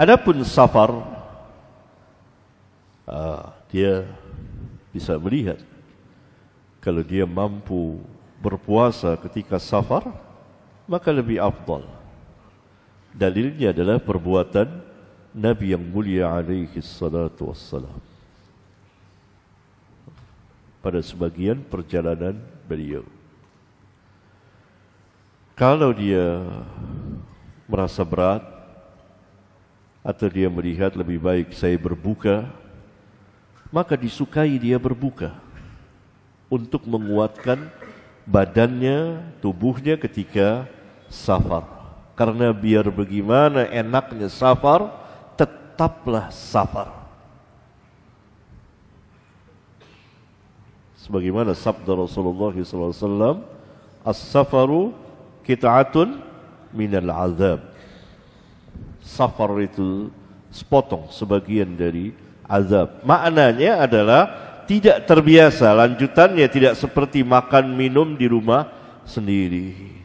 Adapun safar ah, dia bisa melihat kalau dia mampu berpuasa ketika safar maka lebih afdal. Dalilnya adalah perbuatan Nabi yang mulia alaihi salatu wassalam pada sebagian perjalanan beliau. Kalau dia merasa berat atau dia melihat lebih baik saya berbuka, maka disukai dia berbuka untuk menguatkan badannya, tubuhnya ketika safar. Karena biar bagaimana enaknya safar, tetaplah safar. Sebagaimana sabda Rasulullah SAW, As-safaru kita'atun minal azab safar itu sepotong sebagian dari azab. Maknanya adalah tidak terbiasa, lanjutannya tidak seperti makan minum di rumah sendiri.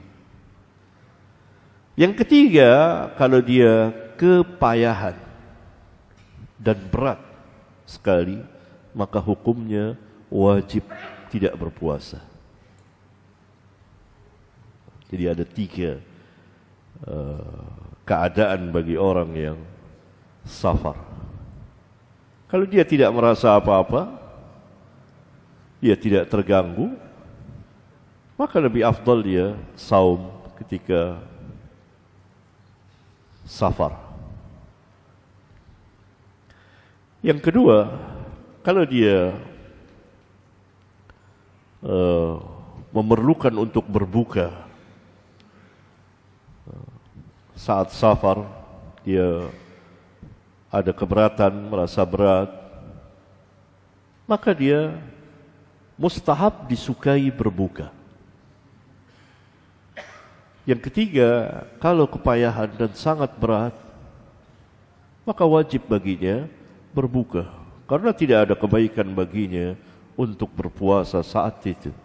Yang ketiga, kalau dia kepayahan dan berat sekali, maka hukumnya wajib tidak berpuasa. Jadi ada tiga uh, keadaan bagi orang yang safar. Kalau dia tidak merasa apa-apa, dia tidak terganggu, maka lebih afdal dia saum ketika safar. Yang kedua, kalau dia uh, memerlukan untuk berbuka, saat safar dia ada keberatan, merasa berat, maka dia mustahab disukai berbuka. Yang ketiga, kalau kepayahan dan sangat berat, maka wajib baginya berbuka. Karena tidak ada kebaikan baginya untuk berpuasa saat itu.